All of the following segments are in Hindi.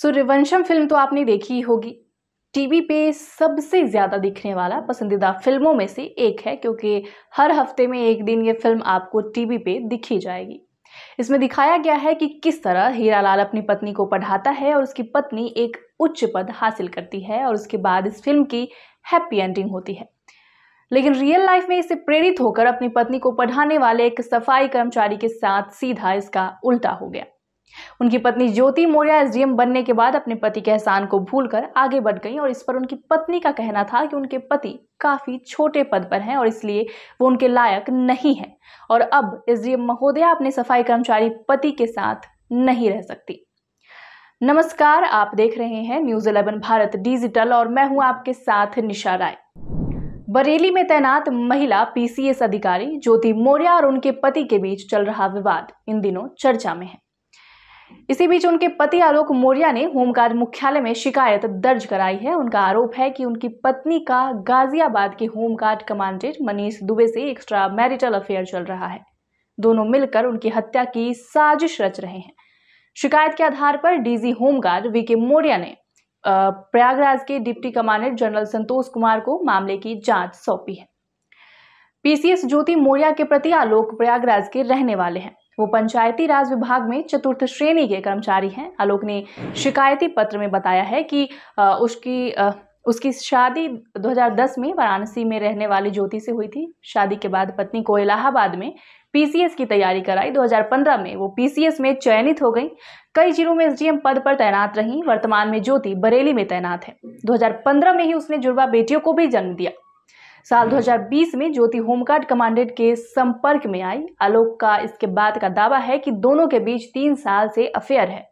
सो रिवंशम फिल्म तो आपने देखी ही होगी टीवी पे सबसे ज़्यादा दिखने वाला पसंदीदा फिल्मों में से एक है क्योंकि हर हफ्ते में एक दिन ये फिल्म आपको टीवी पे दिखी जाएगी इसमें दिखाया गया है कि किस तरह हीरालाल अपनी पत्नी को पढ़ाता है और उसकी पत्नी एक उच्च पद हासिल करती है और उसके बाद इस फिल्म की हैप्पी एंडिंग होती है लेकिन रियल लाइफ में इसे प्रेरित होकर अपनी पत्नी को पढ़ाने वाले एक सफाई कर्मचारी के साथ सीधा इसका उल्टा हो गया उनकी पत्नी ज्योति मौर्या एसडीएम बनने के बाद अपने पति के एहसान को भूलकर आगे बढ़ गई और इस पर उनकी पत्नी का कहना था कि उनके पति काफ़ी छोटे पद पर हैं और इसलिए वो उनके लायक नहीं हैं और अब एसडीएम महोदया अपने सफाई कर्मचारी पति के साथ नहीं रह सकती नमस्कार आप देख रहे हैं न्यूज इलेवन भारत डिजिटल और मैं हूं आपके साथ निशा राय बरेली में तैनात महिला पीसीएस अधिकारी ज्योति मौर्य और उनके पति के बीच चल रहा विवाद इन दिनों चर्चा में है इसी बीच उनके पति आलोक मौर्या ने होमगार्ड मुख्यालय में शिकायत दर्ज कराई है उनका आरोप है कि उनकी पत्नी का गाजियाबाद के होमगार्ड कमांडेंट मनीष दुबे से एक्स्ट्रा मैरिटल अफेयर चल रहा है दोनों मिलकर उनकी हत्या की साजिश रच रहे हैं शिकायत के आधार पर डीजी होमगार्ड वीके मौर्या ने प्रयागराज के deputy commandant general Santosh Kumar को मामले की जांच सौंपी है पीसीएस ज्योति मौर्या के प्रति आलोक प्रयागराज के रहने वाले हैं वो पंचायती राज विभाग में चतुर्थ श्रेणी के कर्मचारी हैं आलोक ने शिकायती पत्र में बताया है कि उसकी उसकी शादी 2010 में वाराणसी में रहने वाली ज्योति से हुई थी शादी के बाद पत्नी को इलाहाबाद में पीसीएस की तैयारी कराई 2015 में वो पीसीएस में चयनित हो गई कई जिलों में एसडीएम पद पर तैनात रहीं वर्तमान में ज्योति बरेली में तैनात है 2015 में ही उसने जुड़वा बेटियों को भी जन्म दिया साल 2020 में ज्योति होमगार्ड कमांडेंट के संपर्क में आई आलोक का इसके बाद का दावा है कि दोनों के बीच तीन साल से अफेयर है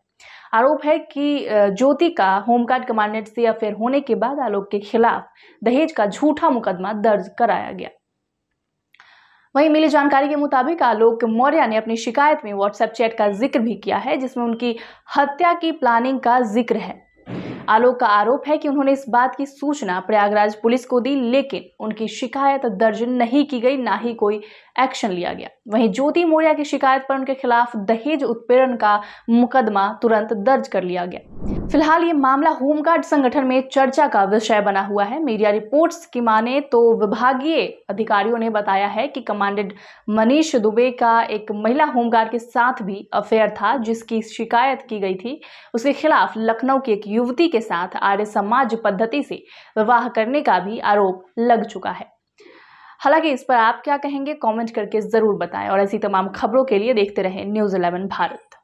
आरोप है कि ज्योति का होमगार्ड कमांडेंट से अफेयर होने के बाद आलोक के खिलाफ दहेज का झूठा मुकदमा दर्ज कराया गया वहीं मिली जानकारी के मुताबिक आलोक मौर्य ने अपनी शिकायत में व्हाट्सएप चैट का जिक्र भी किया है जिसमें उनकी हत्या की प्लानिंग का जिक्र है आलोक का आरोप है कि उन्होंने इस बात की सूचना प्रयागराज पुलिस को दी लेकिन उनकी शिकायत दर्ज नहीं की गई ना ही कोई एक्शन लिया गया वहीं ज्योति मौर्य की शिकायत पर उनके खिलाफ दहेज उत्पीड़न का मुकदमा तुरंत दर्ज कर लिया गया फिलहाल ये मामला होमगार्ड संगठन में चर्चा का विषय बना हुआ है मीडिया रिपोर्ट्स की माने तो विभागीय अधिकारियों ने बताया है कि कमांडेड मनीष दुबे का एक महिला होमगार्ड के साथ भी अफेयर था जिसकी शिकायत की गई थी उसके खिलाफ लखनऊ की एक युवती के साथ आर्य समाज पद्धति से विवाह करने का भी आरोप लग चुका है हालांकि इस पर आप क्या कहेंगे कमेंट करके ज़रूर बताएं और ऐसी तमाम खबरों के लिए देखते रहें न्यूज़ इलेवन भारत